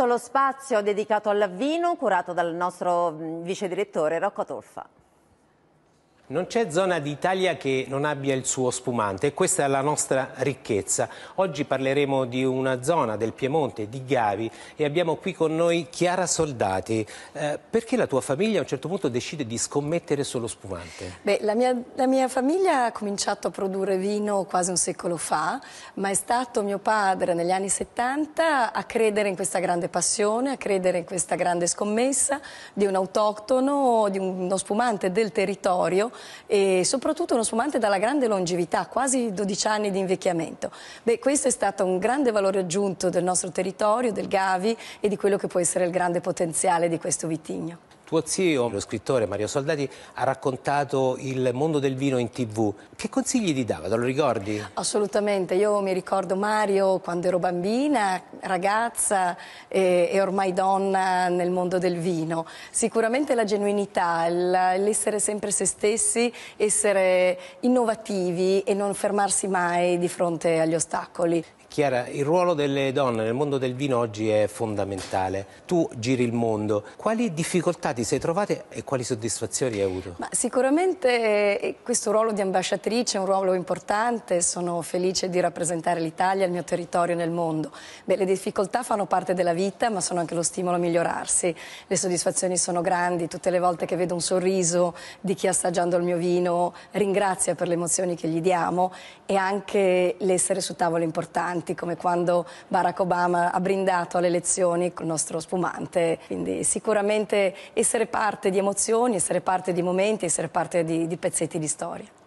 Adesso lo spazio dedicato al vino curato dal nostro mm, vice direttore Rocco Tolfa. Non c'è zona d'Italia che non abbia il suo spumante e questa è la nostra ricchezza. Oggi parleremo di una zona del Piemonte, di Gavi e abbiamo qui con noi Chiara Soldati. Eh, perché la tua famiglia a un certo punto decide di scommettere sullo spumante? Beh, la, mia, la mia famiglia ha cominciato a produrre vino quasi un secolo fa, ma è stato mio padre negli anni 70 a credere in questa grande passione, a credere in questa grande scommessa di un autoctono, di uno spumante del territorio e soprattutto uno spumante dalla grande longevità, quasi 12 anni di invecchiamento. Beh, questo è stato un grande valore aggiunto del nostro territorio, del Gavi e di quello che può essere il grande potenziale di questo vitigno. Tuo zio, lo scrittore Mario Soldati, ha raccontato il mondo del vino in tv. Che consigli ti dava? Te lo ricordi? Assolutamente, io mi ricordo Mario quando ero bambina, ragazza e, e ormai donna nel mondo del vino. Sicuramente la genuinità, l'essere sempre se stessi, essere innovativi e non fermarsi mai di fronte agli ostacoli. Chiara, il ruolo delle donne nel mondo del vino oggi è fondamentale. Tu giri il mondo. Quali difficoltà stati, sei trovata e quali soddisfazioni hai avuto? Ma sicuramente eh, questo ruolo di ambasciatrice è un ruolo importante, sono felice di rappresentare l'Italia, il mio territorio nel mondo. Beh, le difficoltà fanno parte della vita ma sono anche lo stimolo a migliorarsi, le soddisfazioni sono grandi, tutte le volte che vedo un sorriso di chi assaggiando il mio vino ringrazia per le emozioni che gli diamo e anche l'essere su tavole importanti come quando Barack Obama ha brindato alle elezioni col nostro spumante, quindi sicuramente essere essere parte di emozioni, essere parte di momenti, essere parte di, di pezzetti di storia.